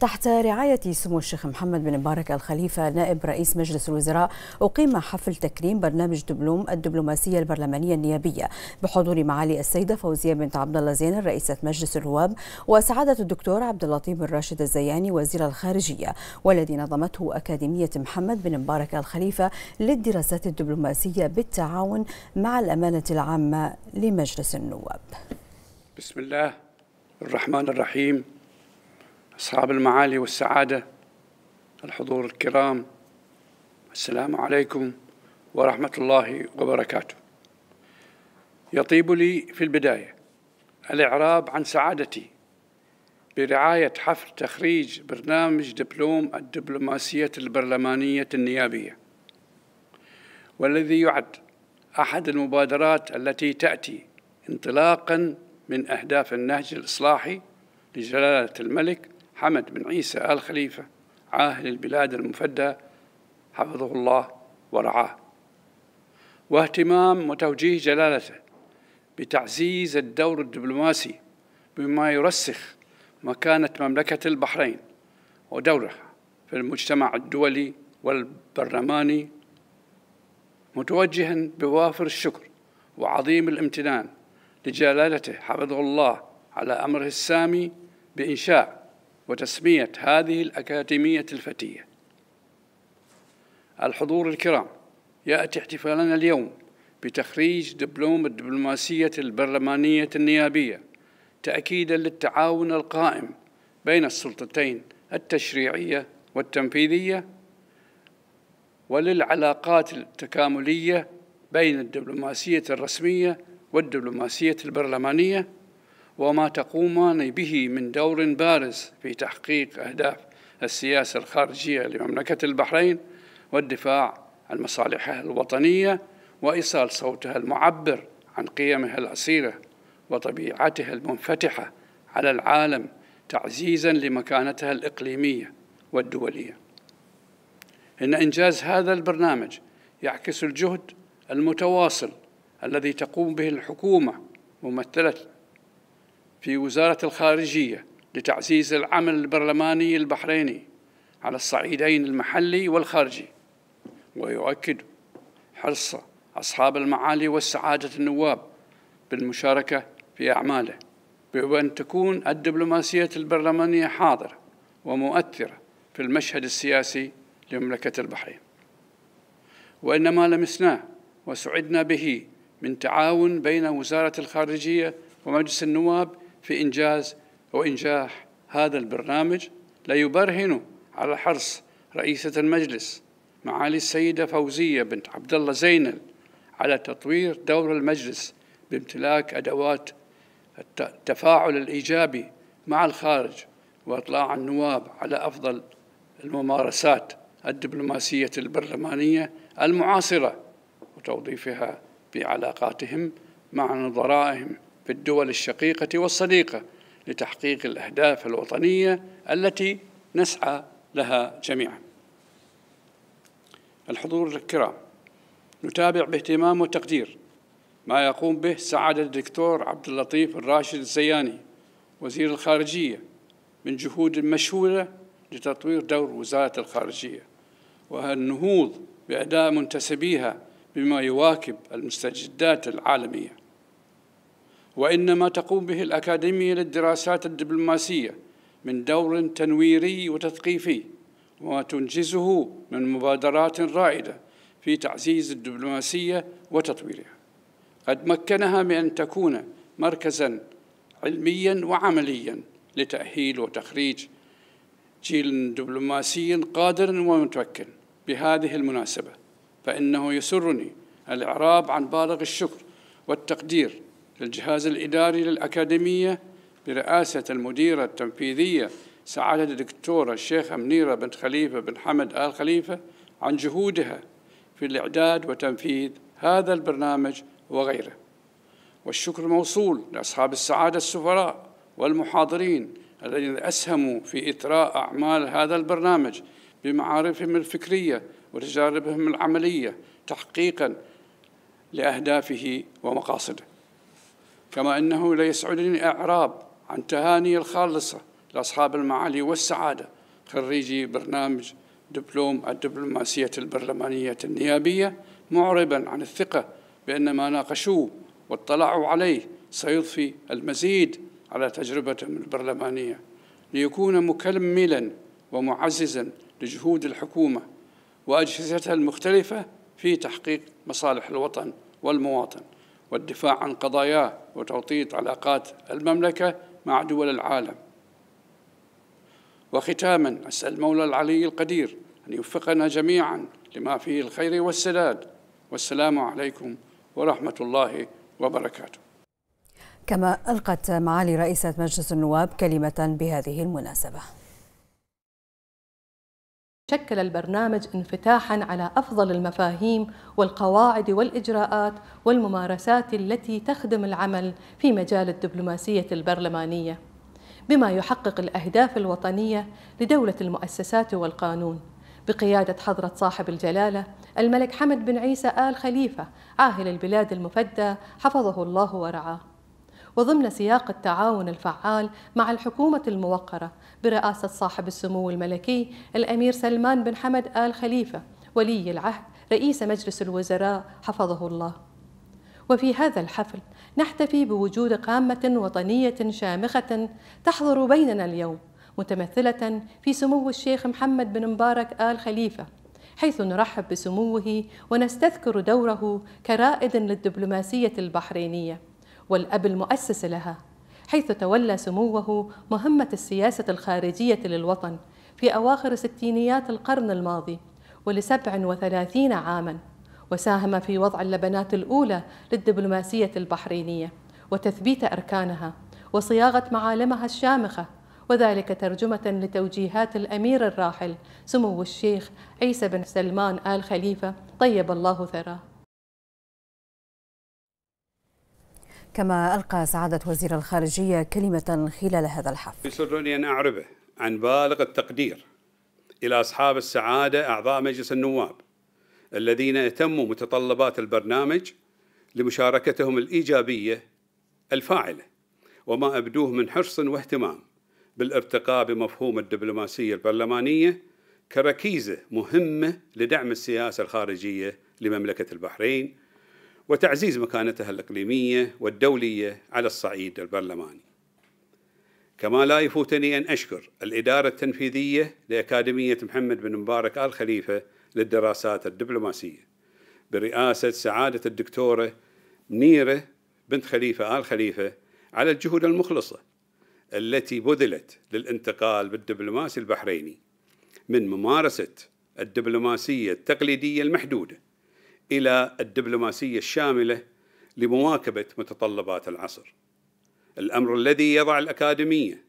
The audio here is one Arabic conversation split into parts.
تحت رعاية سمو الشيخ محمد بن مبارك الخليفة نائب رئيس مجلس الوزراء أقيم حفل تكريم برنامج دبلوم الدبلوماسية البرلمانية النيابية بحضور معالي السيدة فوزية بنت عبد الله زين رئيسة مجلس النواب وسعادة الدكتور عبد اللطيف بن راشد الزياني وزير الخارجية والذي نظمته أكاديمية محمد بن مبارك الخليفة للدراسات الدبلوماسية بالتعاون مع الأمانة العامة لمجلس النواب بسم الله الرحمن الرحيم أصحاب المعالي والسعادة الحضور الكرام السلام عليكم ورحمة الله وبركاته يطيب لي في البداية الإعراب عن سعادتي برعاية حفل تخريج برنامج دبلوم الدبلوماسية البرلمانية النيابية والذي يعد أحد المبادرات التي تأتي انطلاقاً من أهداف النهج الإصلاحي لجلالة الملك حمد بن عيسى آل خليفة عاهل البلاد المفدى حفظه الله ورعاه واهتمام وتوجيه جلالته بتعزيز الدور الدبلوماسي بما يرسخ مكانة مملكة البحرين ودورها في المجتمع الدولي والبرلماني متوجها بوافر الشكر وعظيم الامتنان لجلالته حفظه الله على أمره السامي بإنشاء وتسمية هذه الأكاديمية الفتية الحضور الكرام يأتي احتفالنا اليوم بتخريج دبلوم الدبلوماسية البرلمانية النيابية تأكيدا للتعاون القائم بين السلطتين التشريعية والتنفيذية وللعلاقات التكاملية بين الدبلوماسية الرسمية والدبلوماسية البرلمانية وما تقومان به من دور بارز في تحقيق أهداف السياسة الخارجية لمملكة البحرين والدفاع عن مصالحها الوطنية وإيصال صوتها المعبر عن قيمها الأصيلة وطبيعتها المنفتحة على العالم تعزيزا لمكانتها الإقليمية والدولية إن إنجاز هذا البرنامج يعكس الجهد المتواصل الذي تقوم به الحكومة ممثلة في وزارة الخارجية لتعزيز العمل البرلماني البحريني على الصعيدين المحلي والخارجي ويؤكد حرص أصحاب المعالي والسعادة النواب بالمشاركة في أعماله بأن تكون الدبلوماسية البرلمانية حاضرة ومؤثرة في المشهد السياسي لمملكة البحرين وإن ما لمسناه وسعدنا به من تعاون بين وزارة الخارجية ومجلس النواب في إنجاز وإنجاح هذا البرنامج لا يبرهن على حرص رئيسة المجلس معالي السيدة فوزية بنت عبد الله زينب على تطوير دور المجلس بامتلاك أدوات التفاعل الإيجابي مع الخارج وإطلاع النواب على أفضل الممارسات الدبلوماسية البرلمانية المعاصرة وتوظيفها في علاقاتهم مع نظرائهم في الدول الشقيقة والصديقة لتحقيق الأهداف الوطنية التي نسعى لها جميعا الحضور الكرام نتابع باهتمام وتقدير ما يقوم به سعادة الدكتور عبد اللطيف الراشد الزياني وزير الخارجية من جهود مشهورة لتطوير دور وزارة الخارجية والنهوض بأداء منتسبيها بما يواكب المستجدات العالميه وإنما تقوم به الأكاديمية للدراسات الدبلوماسية من دور تنويري وتثقيفي وما تنجزه من مبادرات رائدة في تعزيز الدبلوماسية وتطويرها قد مكنها من أن تكون مركزا علميا وعمليا لتأهيل وتخريج جيل دبلوماسي قادر ومتمكن بهذه المناسبة فإنه يسرني الإعراب عن بالغ الشكر والتقدير للجهاز الإداري للأكاديمية برئاسة المديرة التنفيذية سعادة الدكتورة الشيخة منيرة بنت خليفة بن حمد آل خليفة عن جهودها في الإعداد وتنفيذ هذا البرنامج وغيره والشكر موصول لأصحاب السعادة السفراء والمحاضرين الذين أسهموا في إثراء أعمال هذا البرنامج بمعارفهم الفكرية وتجاربهم العملية تحقيقا لأهدافه ومقاصده كما أنه لا يسعدني إعراب عن تهاني الخالصة لأصحاب المعالي والسعادة خريجي برنامج دبلوم الدبلوماسية البرلمانية النيابية معربا عن الثقة بأن ما ناقشوه واطلعوا عليه سيضفي المزيد على تجربتهم البرلمانية ليكون مكملا ومعززا لجهود الحكومة وأجهزتها المختلفة في تحقيق مصالح الوطن والمواطن والدفاع عن قضاياه وتوطيد علاقات المملكة مع دول العالم وختاما أسأل المولى العلي القدير أن يوفقنا جميعا لما فيه الخير والسداد والسلام عليكم ورحمة الله وبركاته كما ألقت معالي رئيسة مجلس النواب كلمة بهذه المناسبة شكل البرنامج انفتاحا على افضل المفاهيم والقواعد والاجراءات والممارسات التي تخدم العمل في مجال الدبلوماسيه البرلمانيه بما يحقق الاهداف الوطنيه لدوله المؤسسات والقانون بقياده حضره صاحب الجلاله الملك حمد بن عيسى ال خليفه عاهل البلاد المفدى حفظه الله ورعاه وضمن سياق التعاون الفعال مع الحكومة الموقرة برئاسة صاحب السمو الملكي الأمير سلمان بن حمد آل خليفة ولي العهد رئيس مجلس الوزراء حفظه الله وفي هذا الحفل نحتفي بوجود قامة وطنية شامخة تحضر بيننا اليوم متمثلة في سمو الشيخ محمد بن مبارك آل خليفة حيث نرحب بسموه ونستذكر دوره كرائد للدبلوماسية البحرينية والأب المؤسس لها حيث تولى سموه مهمة السياسة الخارجية للوطن في أواخر ستينيات القرن الماضي ولسبع وثلاثين عاماً وساهم في وضع اللبنات الأولى للدبلوماسية البحرينية وتثبيت أركانها وصياغة معالمها الشامخة وذلك ترجمة لتوجيهات الأمير الراحل سمو الشيخ عيسى بن سلمان آل خليفة طيب الله ثراه كما ألقى سعادة وزير الخارجية كلمة خلال هذا الحفل يسرني أن أعربه عن بالغ التقدير إلى أصحاب السعادة أعضاء مجلس النواب الذين اهتموا متطلبات البرنامج لمشاركتهم الإيجابية الفاعلة وما أبدوه من حرص واهتمام بالارتقاء بمفهوم الدبلوماسية البرلمانية كركيزة مهمة لدعم السياسة الخارجية لمملكة البحرين وتعزيز مكانتها الإقليمية والدولية على الصعيد البرلماني كما لا يفوتني أن أشكر الإدارة التنفيذية لأكاديمية محمد بن مبارك آل خليفة للدراسات الدبلوماسية برئاسة سعادة الدكتورة نيرة بنت خليفة آل خليفة على الجهود المخلصة التي بذلت للانتقال بالدبلوماسي البحريني من ممارسة الدبلوماسية التقليدية المحدودة الى الدبلوماسيه الشامله لمواكبه متطلبات العصر. الامر الذي يضع الاكاديميه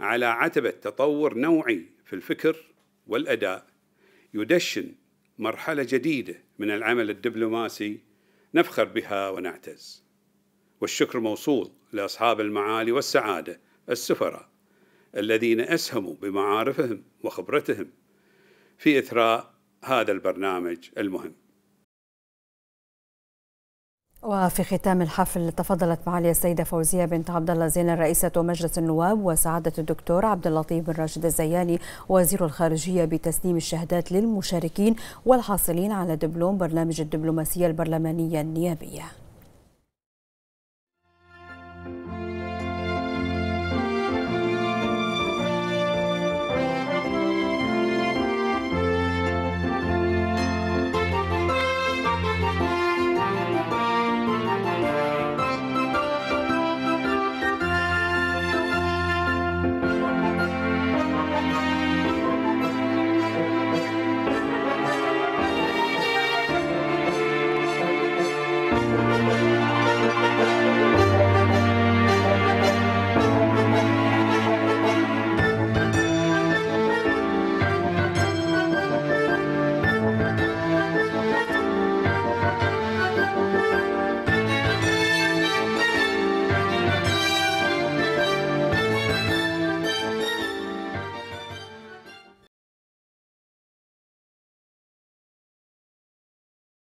على عتبه تطور نوعي في الفكر والاداء يدشن مرحله جديده من العمل الدبلوماسي نفخر بها ونعتز. والشكر موصول لاصحاب المعالي والسعاده السفراء الذين اسهموا بمعارفهم وخبرتهم في اثراء هذا البرنامج المهم. وفي ختام الحفل تفضلت معالي السيده فوزيه بنت عبد الله زين رئيسه مجلس النواب وسعاده الدكتور عبد اللطيف بن راشد الزياني وزير الخارجيه بتسليم الشهادات للمشاركين والحاصلين على دبلوم برنامج الدبلوماسيه البرلمانيه النيابيه